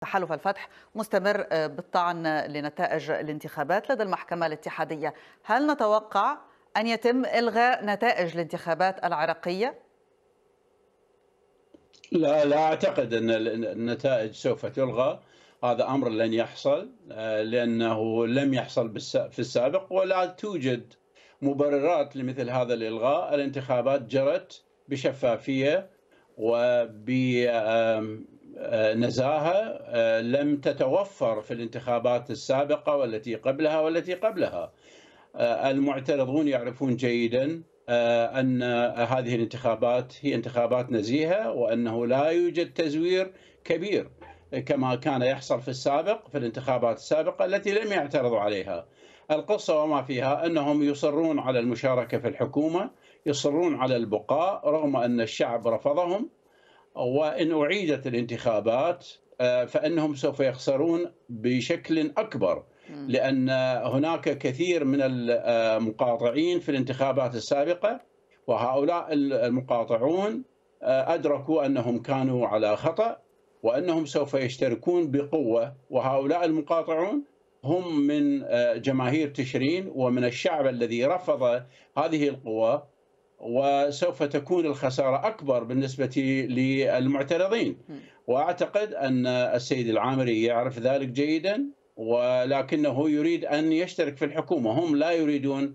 تحالف الفتح مستمر آه، بالطعن لنتائج الانتخابات لدى المحكمة الاتحادية هل نتوقع أن يتم إلغاء نتائج الانتخابات العراقية؟ لا لا أعتقد أن النتائج سوف تلغى هذا أمر لن يحصل آه، لأنه لم يحصل في السابق ولا توجد مبررات لمثل هذا الإلغاء الانتخابات جرت بشفافية وبنزاهه آه، لم تتوفر في الانتخابات السابقه والتي قبلها والتي قبلها. آه، المعترضون يعرفون جيدا آه، ان هذه الانتخابات هي انتخابات نزيهه وانه لا يوجد تزوير كبير كما كان يحصل في السابق في الانتخابات السابقه التي لم يعترضوا عليها. القصة وما فيها أنهم يصرون على المشاركة في الحكومة يصرون على البقاء رغم أن الشعب رفضهم وإن أعيدت الانتخابات آه، فإنهم سوف يخسرون بشكل أكبر لأن هناك كثير من المقاطعين آه، في الانتخابات السابقة وهؤلاء المقاطعون آه، أدركوا أنهم كانوا على خطأ وأنهم سوف يشتركون بقوة وهؤلاء المقاطعون هم من آه، جماهير تشرين ومن الشعب الذي رفض هذه القوى وسوف تكون الخسارة أكبر بالنسبة للمعترضين وأعتقد أن السيد العامري يعرف ذلك جيدا ولكنه يريد أن يشترك في الحكومة هم لا يريدون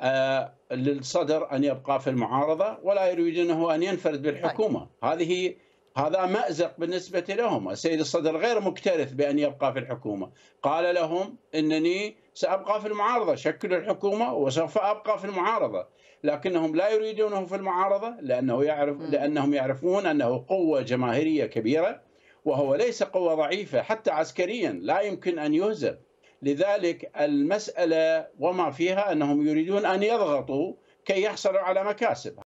آه، للصدر أن يبقى في المعارضة ولا يريدونه أن ينفرد بالحكومة طيب. هذه هذا مأزق بالنسبة لهم السيد الصدر غير مكترث بأن يبقى في الحكومة قال لهم أنني سأبقى في المعارضة شكل الحكومة وسوف أبقى في المعارضة لكنهم لا يريدونه في المعارضة لأنه يعرف لأنهم يعرفون أنه قوة جماهيرية كبيرة وهو ليس قوة ضعيفة حتى عسكريا لا يمكن أن يهزم لذلك المسألة وما فيها أنهم يريدون أن يضغطوا كي يحصلوا على مكاسب